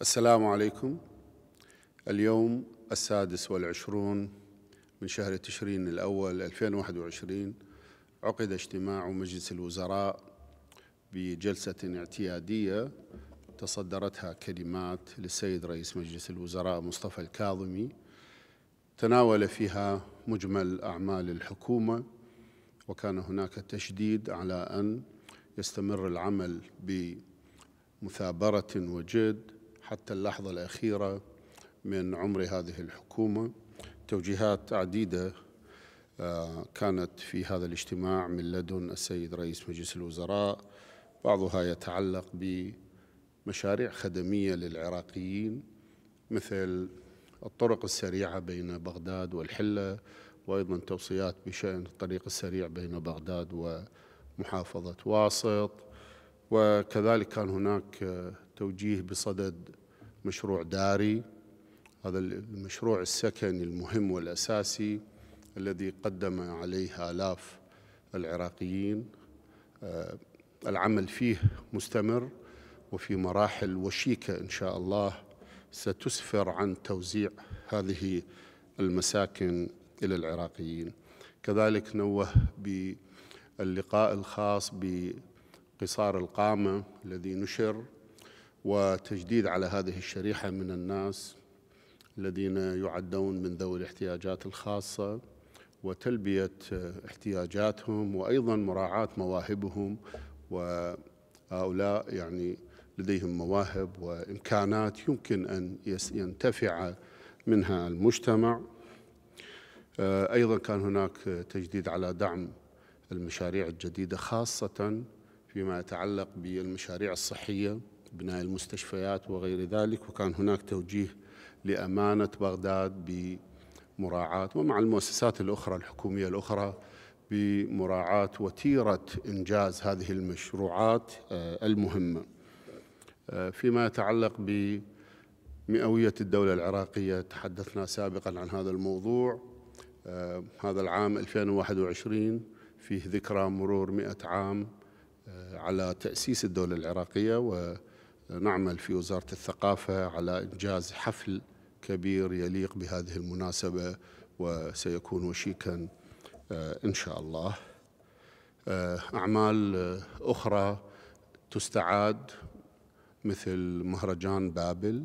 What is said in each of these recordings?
السلام عليكم اليوم السادس والعشرون من شهر تشرين الأول 2021 عقد اجتماع مجلس الوزراء بجلسة اعتيادية تصدرتها كلمات للسيد رئيس مجلس الوزراء مصطفى الكاظمي تناول فيها مجمل أعمال الحكومة وكان هناك تشديد على أن يستمر العمل بمثابرة وجد حتى اللحظة الأخيرة من عمر هذه الحكومة توجيهات عديدة آه، كانت في هذا الاجتماع من لدن السيد رئيس مجلس الوزراء بعضها يتعلق بمشاريع خدمية للعراقيين مثل الطرق السريعة بين بغداد والحلة وأيضا توصيات بشأن الطريق السريع بين بغداد ومحافظة واسط وكذلك كان هناك توجيه بصدد مشروع داري هذا المشروع السكني المهم والأساسي الذي قدم عليه آلاف العراقيين آه، العمل فيه مستمر وفي مراحل وشيكة إن شاء الله ستسفر عن توزيع هذه المساكن إلى العراقيين كذلك نوه باللقاء الخاص بقصار القامة الذي نشر وتجديد على هذه الشريحة من الناس الذين يعدون من ذوي الاحتياجات الخاصة وتلبية احتياجاتهم وأيضا مراعاة مواهبهم وهؤلاء يعني لديهم مواهب وإمكانات يمكن أن ينتفع منها المجتمع آه، أيضا كان هناك تجديد على دعم المشاريع الجديدة خاصة فيما يتعلق بالمشاريع الصحية بناء المستشفيات وغير ذلك وكان هناك توجيه لأمانة بغداد بمراعاة ومع المؤسسات الأخرى الحكومية الأخرى بمراعاة وتيرة إنجاز هذه المشروعات آه، المهمة آه، فيما يتعلق بمئوية الدولة العراقية تحدثنا سابقا عن هذا الموضوع آه، هذا العام 2021 فيه ذكرى مرور مئة عام على تأسيس الدولة العراقية و نعمل في وزارة الثقافة على إنجاز حفل كبير يليق بهذه المناسبة وسيكون وشيكا آه، إن شاء الله آه، أعمال آه، أخرى تستعاد مثل مهرجان بابل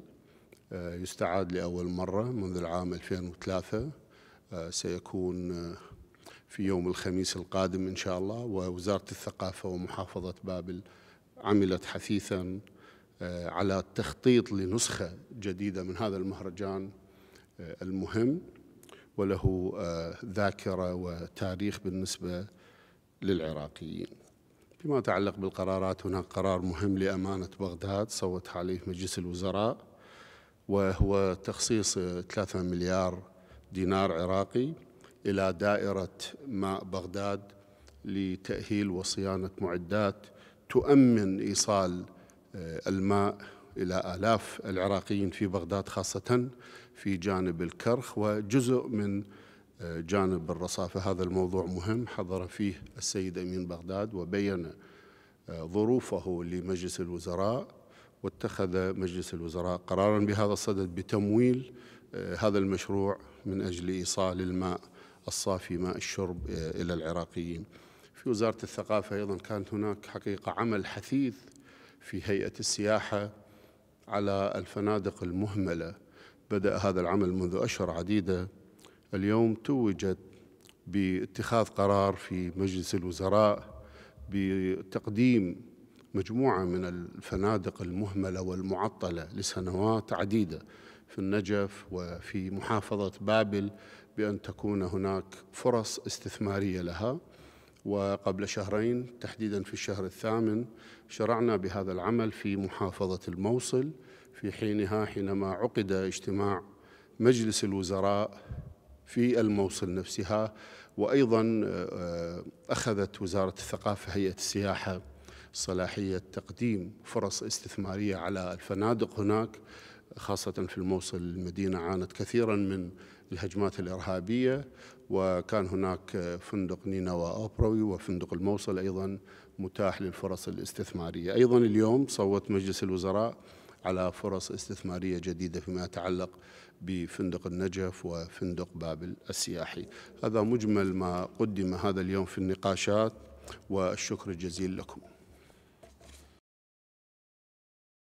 يستعاد لأول مرة منذ العام 2003 سيكون في يوم الخميس القادم إن شاء الله ووزارة الثقافة ومحافظة بابل عملت حثيثا آه، على التخطيط لنسخة جديدة من هذا المهرجان آه، المهم وله آه، ذاكرة وتاريخ بالنسبة للعراقيين فيما يتعلق بالقرارات هناك قرار مهم لأمانة بغداد صوت عليه مجلس الوزراء وهو تخصيص 3 مليار دينار عراقي إلى دائرة ماء بغداد لتأهيل وصيانة معدات تؤمن إيصال آه، الماء إلى آلاف العراقيين في بغداد خاصة في جانب الكرخ وجزء من آه، جانب الرصافة هذا الموضوع مهم حضر فيه السيد أمين بغداد وبين آه، ظروفه لمجلس الوزراء واتخذ مجلس الوزراء قرارا بهذا الصدد بتمويل هذا المشروع من أجل إيصال الماء الصافي ماء الشرب إلى العراقيين في وزارة الثقافة أيضا كانت هناك حقيقة عمل حثيث في هيئة السياحة على الفنادق المهملة بدأ هذا العمل منذ أشهر عديدة اليوم توجت باتخاذ قرار في مجلس الوزراء بتقديم مجموعة من الفنادق المهملة والمعطلة لسنوات عديدة في النجف وفي محافظة بابل بأن تكون هناك فرص استثمارية لها وقبل شهرين تحديدا في الشهر الثامن شرعنا بهذا العمل في محافظة الموصل في حينها حينما عقد اجتماع مجلس الوزراء في الموصل نفسها وأيضا آه، أخذت وزارة الثقافة هيئة السياحة صلاحية تقديم فرص استثمارية على الفنادق هناك خاصة في الموصل المدينة عانت كثيرا من الهجمات الإرهابية وكان هناك فندق نينوى أوبروي وفندق الموصل أيضا متاح للفرص الاستثمارية أيضا اليوم صوت مجلس الوزراء على فرص استثمارية جديدة فيما يتعلق بفندق النجف وفندق بابل السياحي هذا مجمل ما قدم هذا اليوم في النقاشات والشكر الجزيل لكم